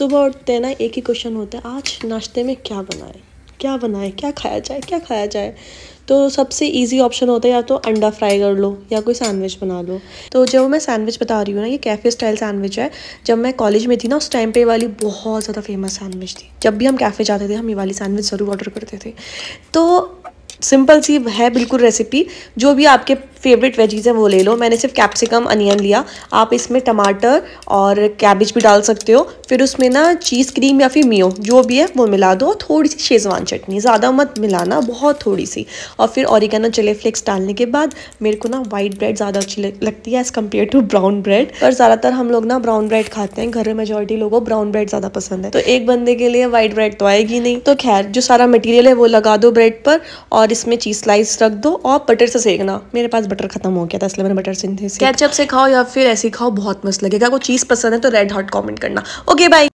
सुबह उठते हैं ना एक ही क्वेश्चन होता है आज नाश्ते में क्या बनाएं क्या बनाएं क्या खाया जाए क्या खाया जाए तो सबसे इजी ऑप्शन होता है या तो अंडा फ्राई कर लो या कोई सैंडविच बना लो तो जब मैं सैंडविच बता रही हूँ ना ये कैफ़े स्टाइल सैंडविच है जब मैं कॉलेज में थी ना उस टाइम पे वाली बहुत ज़्यादा फेमस सैंडविच थी जब भी हम कैफ़े जाते थे हम ये वाली सैंडविच ज़रूर ऑर्डर करते थे तो सिंपल सी है बिल्कुल रेसिपी जो भी आपके फेवरेट वेजीज़ हैं वो ले लो मैंने सिर्फ कैप्सिकम अनियन लिया आप इसमें टमाटर और कैबिज भी डाल सकते हो फिर उसमें ना चीज़ क्रीम या फिर मियो जो भी है वो मिला दो थोड़ी सी शेजवान चटनी ज़्यादा मत मिलाना बहुत थोड़ी सी और फिर औरिकाना चिली फ्लेक्स डालने के बाद मेरे को ना वाइट ब्रेड ज़्यादा अच्छी लगती है as compare to brown bread पर ज़्यादातर हम लोग ना ब्राउन ब्रेड खाते हैं घर में मेजोरिटी लोगों ब्राउन ब्रेड ज़्यादा पसंद है तो एक बंदे के लिए वाइट ब्रेड तो आएगी नहीं तो खैर जो सारा मटेरियल है वो लगा दो ब्रेड पर और इसमें चीज़ स्लाइस रख दो और बटर से सेकना मेरे पास बटर खत्म हो गया था इसलिए मैंने बटर से केचप से खाओ या फिर ऐसे खाओ बहुत मस्त लगेगा अगर चीज़ पसंद है तो रेड हॉट कॉमेंट करना ओके बाय